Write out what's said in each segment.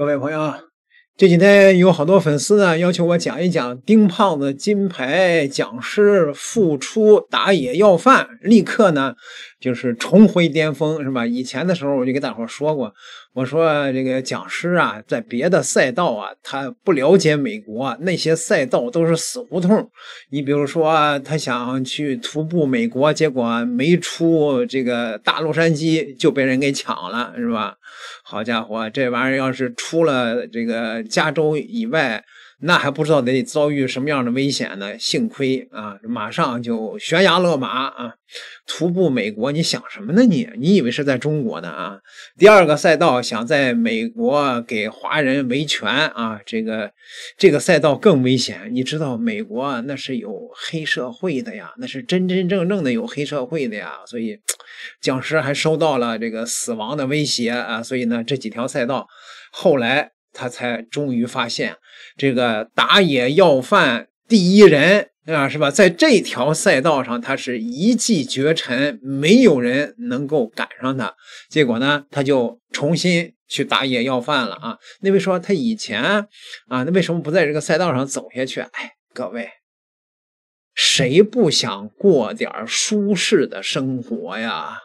各位朋友这几天有好多粉丝呢，要求我讲一讲丁胖子金牌讲师复出打野要饭立刻呢，就是重回巅峰，是吧？以前的时候我就给大伙说过。我说这个讲师啊，在别的赛道啊，他不了解美国那些赛道都是死胡同。你比如说，他想去徒步美国，结果没出这个大洛杉矶就被人给抢了，是吧？好家伙，这玩意儿要是出了这个加州以外。那还不知道得遭遇什么样的危险呢？幸亏啊，马上就悬崖勒马啊，徒步美国。你想什么呢？你你以为是在中国呢啊？第二个赛道想在美国给华人维权啊，这个这个赛道更危险。你知道美国那是有黑社会的呀，那是真真正正的有黑社会的呀。所以讲师还收到了这个死亡的威胁啊。所以呢，这几条赛道后来。他才终于发现，这个打野要饭第一人啊，是吧？在这条赛道上，他是一骑绝尘，没有人能够赶上他。结果呢，他就重新去打野要饭了啊！那位说他以前啊，那为什么不在这个赛道上走下去？哎，各位，谁不想过点舒适的生活呀？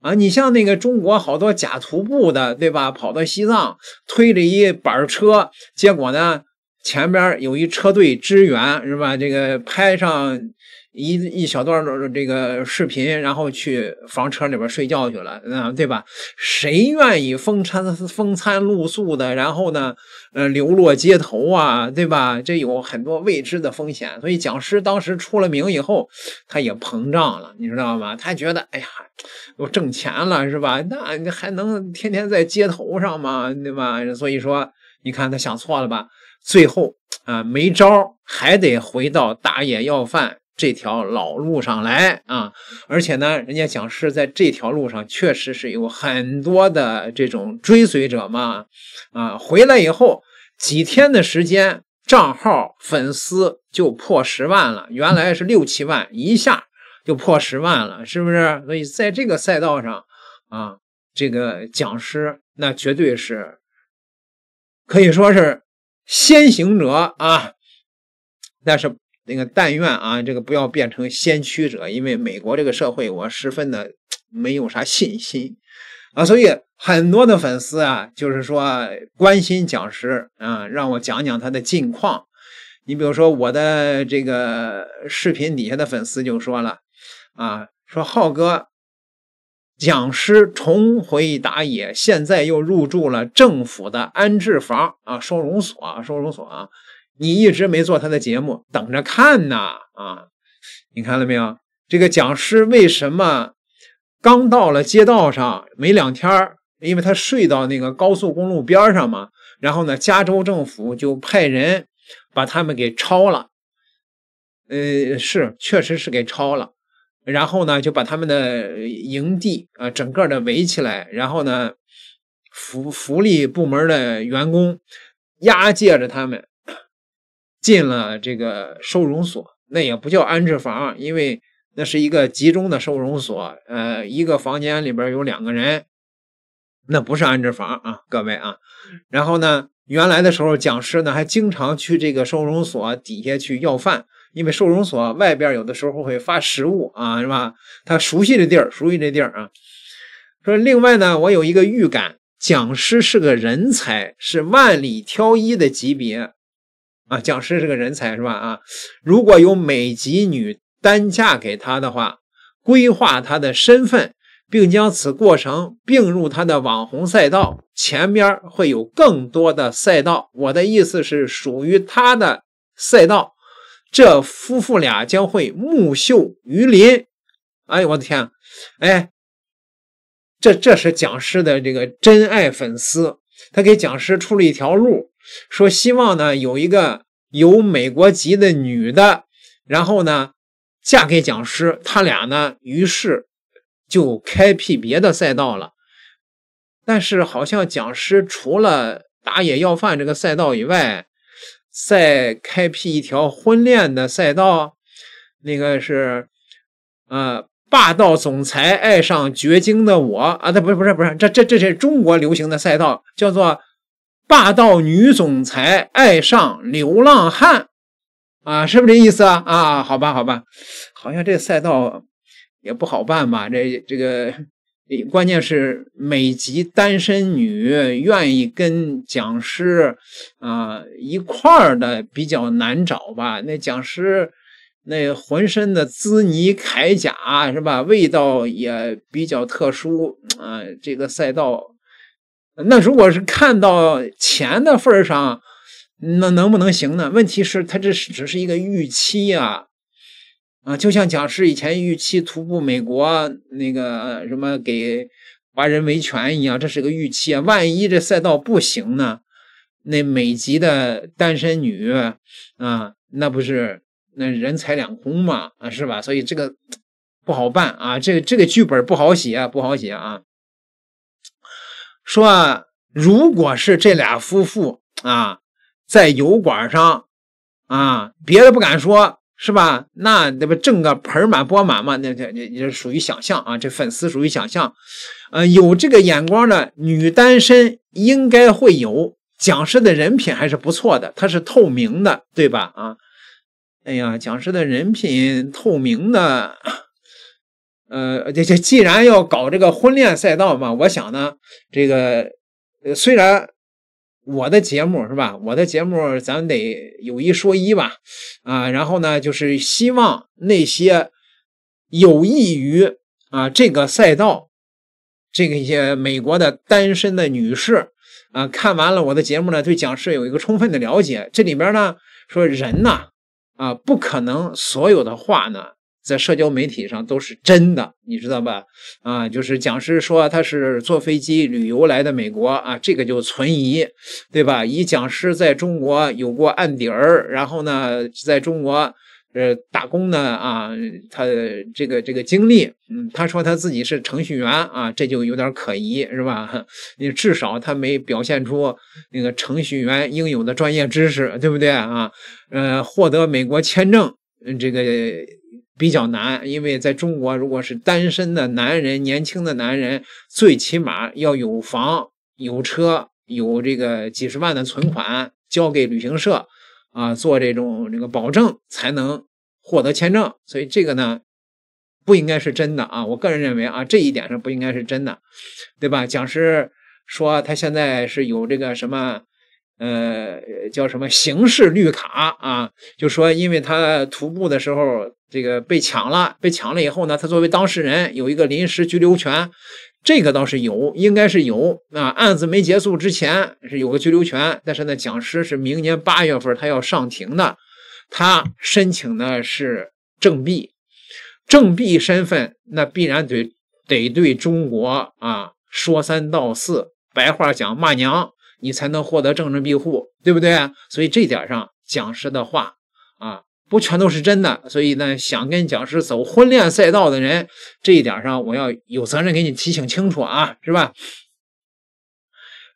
啊，你像那个中国好多假徒步的，对吧？跑到西藏推着一板车，结果呢，前边有一车队支援，是吧？这个拍上。一一小段的这个视频，然后去房车里边睡觉去了，嗯，对吧？谁愿意风餐风餐露宿的？然后呢，呃，流落街头啊，对吧？这有很多未知的风险。所以讲师当时出了名以后，他也膨胀了，你知道吗？他觉得，哎呀，我挣钱了是吧？那还能天天在街头上吗？对吧？所以说，你看他想错了吧？最后啊，没招，还得回到打野要饭。这条老路上来啊，而且呢，人家讲师在这条路上确实是有很多的这种追随者嘛，啊，回来以后几天的时间，账号粉丝就破十万了，原来是六七万，一下就破十万了，是不是？所以在这个赛道上啊，这个讲师那绝对是可以说是先行者啊，但是。那个但愿啊，这个不要变成先驱者，因为美国这个社会我十分的没有啥信心啊，所以很多的粉丝啊，就是说关心讲师啊，让我讲讲他的近况。你比如说我的这个视频底下的粉丝就说了啊，说浩哥讲师重回打野，现在又入住了政府的安置房啊，收容所啊，收容所啊。你一直没做他的节目，等着看呢啊！你看了没有？这个讲师为什么刚到了街道上没两天因为他睡到那个高速公路边上嘛。然后呢，加州政府就派人把他们给抄了。呃，是，确实是给抄了。然后呢，就把他们的营地啊整个的围起来。然后呢，福福利部门的员工押解着他们。进了这个收容所，那也不叫安置房，因为那是一个集中的收容所，呃，一个房间里边有两个人，那不是安置房啊，各位啊。然后呢，原来的时候，讲师呢还经常去这个收容所底下去要饭，因为收容所外边有的时候会发食物啊，是吧？他熟悉的地儿，熟悉这地儿啊。说另外呢，我有一个预感，讲师是个人才，是万里挑一的级别。啊，讲师是个人才是吧？啊，如果有美籍女单嫁给他的话，规划他的身份，并将此过程并入他的网红赛道，前边会有更多的赛道。我的意思是，属于他的赛道，这夫妇俩将会木秀于林。哎，我的天，哎，这这是讲师的这个真爱粉丝，他给讲师出了一条路，说希望呢有一个。有美国籍的女的，然后呢，嫁给讲师，他俩呢，于是就开辟别的赛道了。但是好像讲师除了打野要饭这个赛道以外，再开辟一条婚恋的赛道，那个是，呃，霸道总裁爱上绝经的我啊，那不是不是不是，这这这是中国流行的赛道，叫做。霸道女总裁爱上流浪汉，啊，是不是这意思啊？啊，好吧，好吧，好像这赛道也不好办吧？这这个关键是美籍单身女愿意跟讲师啊一块儿的比较难找吧？那讲师那浑身的滋泥铠甲是吧？味道也比较特殊啊，这个赛道。那如果是看到钱的份上，那能不能行呢？问题是，他这只是一个预期呀，啊，就像讲师以前预期徒步美国那个什么给华人维权一样，这是个预期啊。万一这赛道不行呢？那美籍的单身女啊，那不是那人财两空嘛？啊，是吧？所以这个不好办啊，这个这个剧本不好写，不好写啊。说，如果是这俩夫妇啊，在油管上啊，别的不敢说，是吧？那那不挣个盆满钵满嘛？那这这也是属于想象啊，这粉丝属于想象。呃，有这个眼光的女单身应该会有。讲师的人品还是不错的，他是透明的，对吧？啊，哎呀，讲师的人品透明的。呃，这这既然要搞这个婚恋赛道嘛，我想呢，这个虽然我的节目是吧，我的节目咱得有一说一吧，啊，然后呢，就是希望那些有益于啊这个赛道，这个一些美国的单身的女士啊，看完了我的节目呢，对讲师有一个充分的了解。这里边呢，说人呢，啊，不可能所有的话呢。在社交媒体上都是真的，你知道吧？啊，就是讲师说他是坐飞机旅游来的美国啊，这个就存疑，对吧？以讲师在中国有过案底儿，然后呢，在中国呃打工呢啊，他这个这个经历，嗯，他说他自己是程序员啊，这就有点可疑，是吧？你至少他没表现出那个程序员应有的专业知识，对不对啊？呃，获得美国签证，嗯，这个。比较难，因为在中国，如果是单身的男人，年轻的男人，最起码要有房、有车、有这个几十万的存款交给旅行社，啊，做这种这个保证才能获得签证。所以这个呢，不应该是真的啊。我个人认为啊，这一点上不应该是真的，对吧？讲师说他现在是有这个什么，呃，叫什么形式绿卡啊？就说因为他徒步的时候。这个被抢了，被抢了以后呢，他作为当事人有一个临时拘留权，这个倒是有，应该是有啊。案子没结束之前是有个拘留权，但是呢，讲师是明年八月份他要上庭的，他申请的是正币，正币身份那必然得得对中国啊说三道四，白话讲骂娘，你才能获得政治庇护，对不对？所以这点上讲师的话啊。不全都是真的，所以呢，想跟讲师走婚恋赛道的人，这一点上我要有责任给你提醒清楚啊，是吧？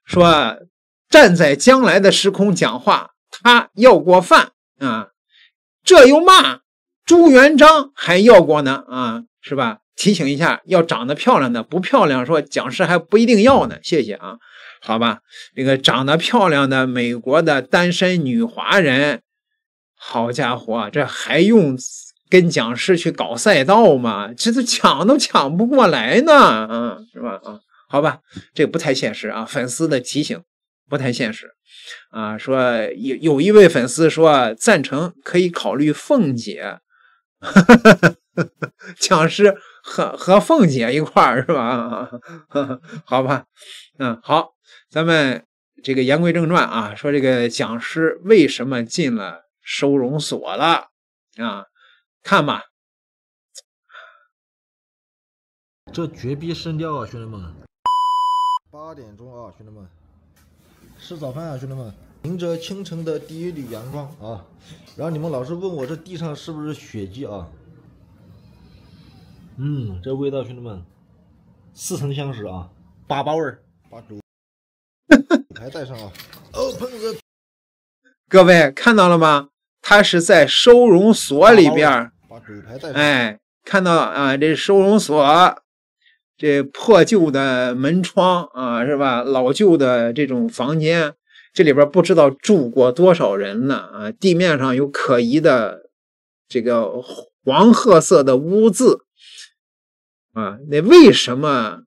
说站在将来的时空讲话，他要过饭啊，这又骂朱元璋还要过呢啊，是吧？提醒一下，要长得漂亮的，不漂亮，说讲师还不一定要呢。谢谢啊，好吧，这个长得漂亮的美国的单身女华人。好家伙，这还用跟讲师去搞赛道吗？这都抢都抢不过来呢，啊，是吧？啊，好吧，这不太现实啊。粉丝的提醒不太现实啊。说有有一位粉丝说赞成，可以考虑凤姐，讲师和和凤姐一块儿是吧？好吧，嗯，好，咱们这个言归正传啊，说这个讲师为什么进了？收容所了啊！看吧，这绝逼是雕啊，兄弟们！八点钟啊，兄弟们，吃早饭啊，兄弟们！迎着清晨的第一缕阳光啊，然后你们老是问我这地上是不是血迹啊？嗯，这味道，兄弟们，似曾相识啊，粑粑味儿。哈哈，还带上啊！Open，各位看到了吗？他是在收容所里边儿，哎，看到啊，这收容所，这破旧的门窗啊，是吧？老旧的这种房间，这里边不知道住过多少人了啊。地面上有可疑的这个黄褐色的污渍啊。那为什么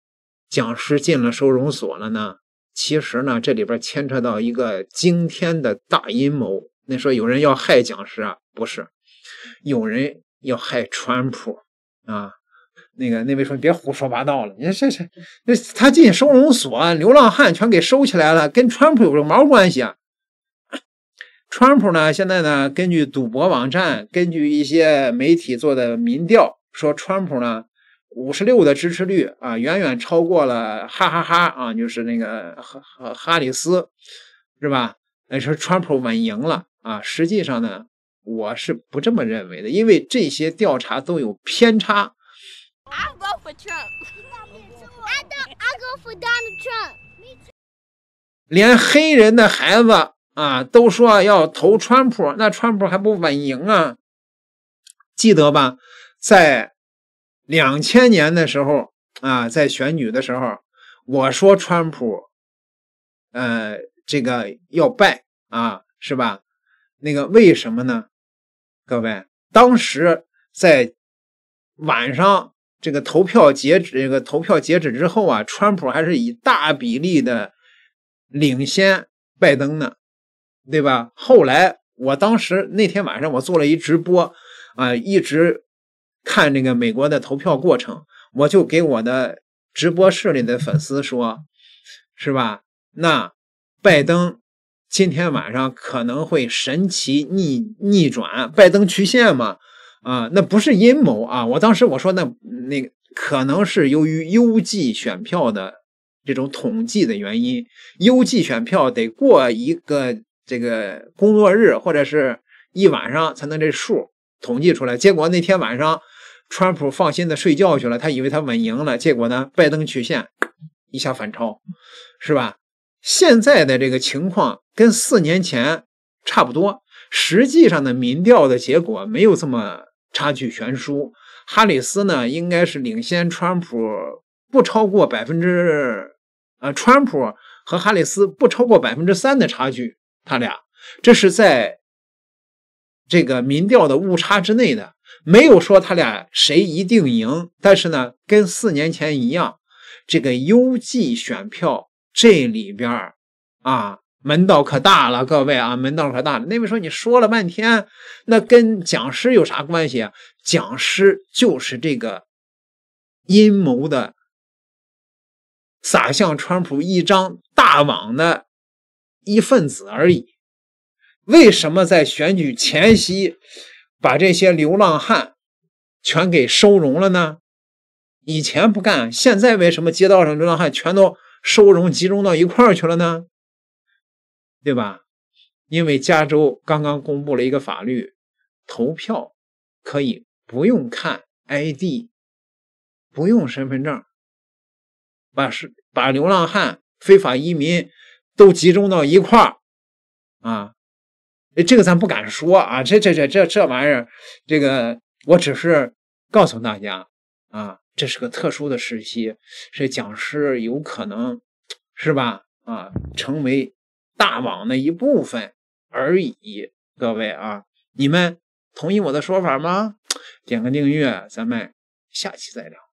讲师进了收容所了呢？其实呢，这里边牵扯到一个惊天的大阴谋。那说有人要害蒋石啊？不是，有人要害川普啊？那个那位说你别胡说八道了。你说这这那他进收容所，流浪汉全给收起来了，跟川普有毛关系啊？川普呢？现在呢？根据赌博网站，根据一些媒体做的民调，说川普呢五十六的支持率啊，远远超过了哈哈哈啊，就是那个哈哈哈里斯是吧？时说川普稳赢了。啊，实际上呢，我是不这么认为的，因为这些调查都有偏差。I'll go for Trump. I don't. I'll go for Donald Trump. 连黑人的孩子啊都说要投川普，那川普还不稳赢啊？记得吧，在两千年的时候啊，在选举的时候，我说川普呃这个要败啊，是吧？那个为什么呢？各位，当时在晚上这个投票截止，这个投票截止之后啊，川普还是以大比例的领先拜登呢，对吧？后来我当时那天晚上我做了一直播啊，一直看那个美国的投票过程，我就给我的直播室里的粉丝说，是吧？那拜登。今天晚上可能会神奇逆逆转拜登曲线嘛？啊，那不是阴谋啊！我当时我说那那可能是由于邮寄选票的这种统计的原因，邮寄选票得过一个这个工作日或者是一晚上才能这数统计出来。结果那天晚上，川普放心的睡觉去了，他以为他稳赢了。结果呢，拜登曲线一下反超，是吧？现在的这个情况跟四年前差不多，实际上的民调的结果没有这么差距悬殊。哈里斯呢应该是领先川普不超过百分之，呃，川普和哈里斯不超过百分之三的差距，他俩这是在这个民调的误差之内的，没有说他俩谁一定赢。但是呢，跟四年前一样，这个邮寄选票。这里边啊，门道可大了，各位啊，门道可大了。那位说你说了半天，那跟讲师有啥关系？啊？讲师就是这个阴谋的撒向川普一张大网的一份子而已。为什么在选举前夕把这些流浪汉全给收容了呢？以前不干，现在为什么街道上流浪汉全都？收容集中到一块儿去了呢，对吧？因为加州刚刚公布了一个法律，投票可以不用看 ID，不用身份证，把是把流浪汉、非法移民都集中到一块儿啊。这个咱不敢说啊，这这这这这玩意儿，这个我只是告诉大家啊。这是个特殊的时期，这讲师有可能，是吧？啊，成为大网的一部分而已。各位啊，你们同意我的说法吗？点个订阅，咱们下期再聊。